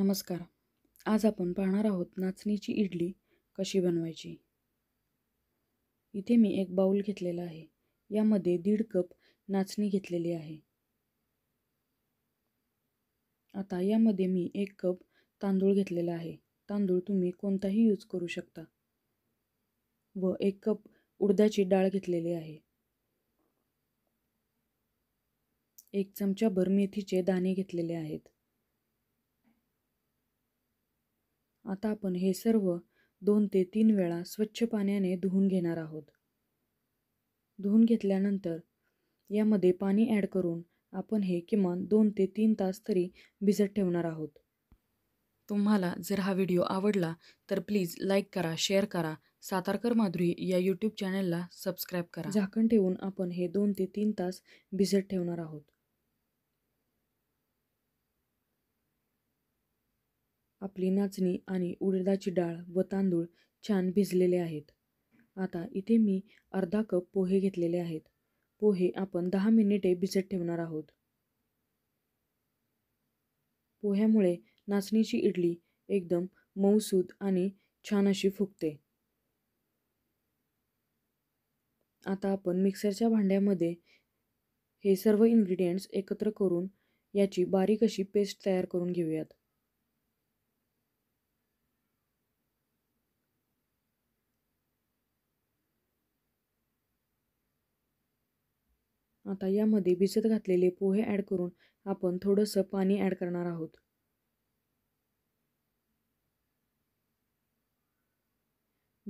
नमस्कार आज आपण पाहणार आहोत नाचणीची इडली कशी बनवायची इथे मी एक बाऊल घेतलेला आहे यामध्ये दीड कप नाचणी घेतलेली आहे आता यामध्ये मी एक कप तांदूळ घेतलेला आहे तांदूळ तुम्ही कोणताही यूज करू शकता व एक कप उडदाची डाळ घेतलेली आहे एक चमचाभर मेथीचे दाणे घेतलेले आहेत आता आपण हे सर्व दोन ते तीन वेळा स्वच्छ पाण्याने धुवून घेणार आहोत धुवून घेतल्यानंतर यामध्ये पाणी ॲड करून आपण हे किमान दोन ते तीन तास तरी भिजत ठेवणार आहोत तुम्हाला जर हा व्हिडिओ आवडला तर प्लीज लाईक करा शेअर करा सातारकर माधुरी या यूट्यूब चॅनलला सबस्क्राईब करा झाकण ठेवून आपण हे दोन ते तीन तास भिजत ठेवणार आहोत आपली नाचणी आणि उडदाची डाळ व तांदूळ छान भिजलेले आहेत आता इथे मी अर्धा कप पोहे घेतलेले आहेत पोहे आपण दहा मिनिटे भिजत ठेवणार आहोत पोह्यामुळे नाचणीची इडली एकदम मऊसूद आणि छान अशी फुगते आता आपण मिक्सरच्या भांड्यामध्ये हे सर्व इन्ग्रेडियंट्स एकत्र करून याची बारीक अशी पेस्ट तयार करून घेऊयात आता यामध्ये भिजत घातलेले पोहे ॲड करून आपण थोडंसं पाणी ॲड करणार आहोत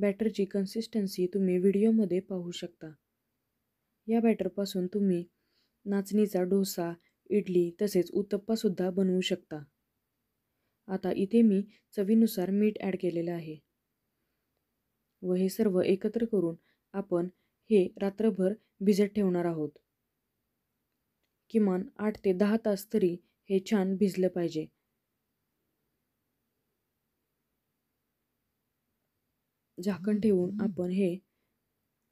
बॅटरची कन्सिस्टन्सी तुम्ही व्हिडिओमध्ये पाहू शकता या बॅटरपासून तुम्ही नाचणीचा डोसा इडली तसेच उत्तप्पासुद्धा बनवू शकता आता इथे मी चवीनुसार मीठ ॲड केलेलं आहे व हे सर्व एकत्र करून आपण हे रात्रभर भिजत ठेवणार आहोत किमान आठ ते दहा तास तरी हे छान भिजलं पाहिजे झाकण ठेवून आपण हे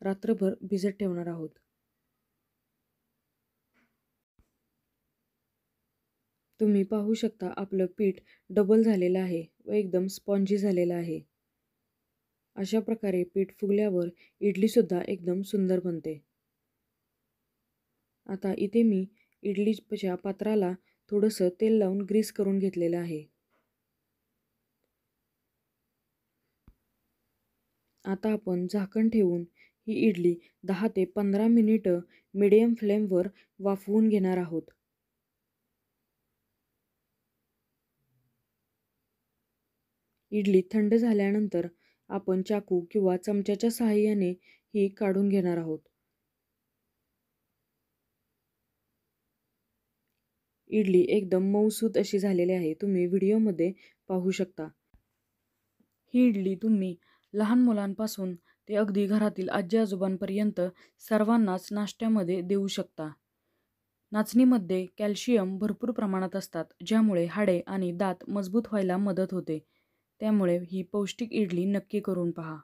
रात्रभर भिजत ठेवणार आहोत तुम्ही पाहू शकता आपलं पीठ डबल झालेलं आहे व एकदम स्पॉन्जी झालेलं आहे अशा प्रकारे पीठ फुगल्यावर इडली सुद्धा एकदम सुंदर बनते आता इथे मी इडलीच्या पात्राला थोडंसं तेल लावून ग्रीस करून घेतलेलं आहे आता आपण झाकण ठेवून ही इडली दहा ते पंधरा मिनिटं मिडियम फ्लेमवर वाफवून घेणार आहोत इडली थंड झाल्यानंतर आपण चाकू किंवा चमच्याच्या सहाय्याने ही काढून घेणार आहोत इडली एकदम मऊसूत अशी झालेली आहे तुम्ही व्हिडिओमध्ये पाहू शकता ही इडली तुम्ही लहान मुलांपासून ते अगदी घरातील आजी आजोबांपर्यंत सर्वांनाच नाश्त्यामध्ये देऊ शकता नाचणीमध्ये कॅल्शियम भरपूर प्रमाणात असतात ज्यामुळे हाडे आणि दात मजबूत व्हायला मदत होते त्यामुळे ही पौष्टिक इडली नक्की करून पहा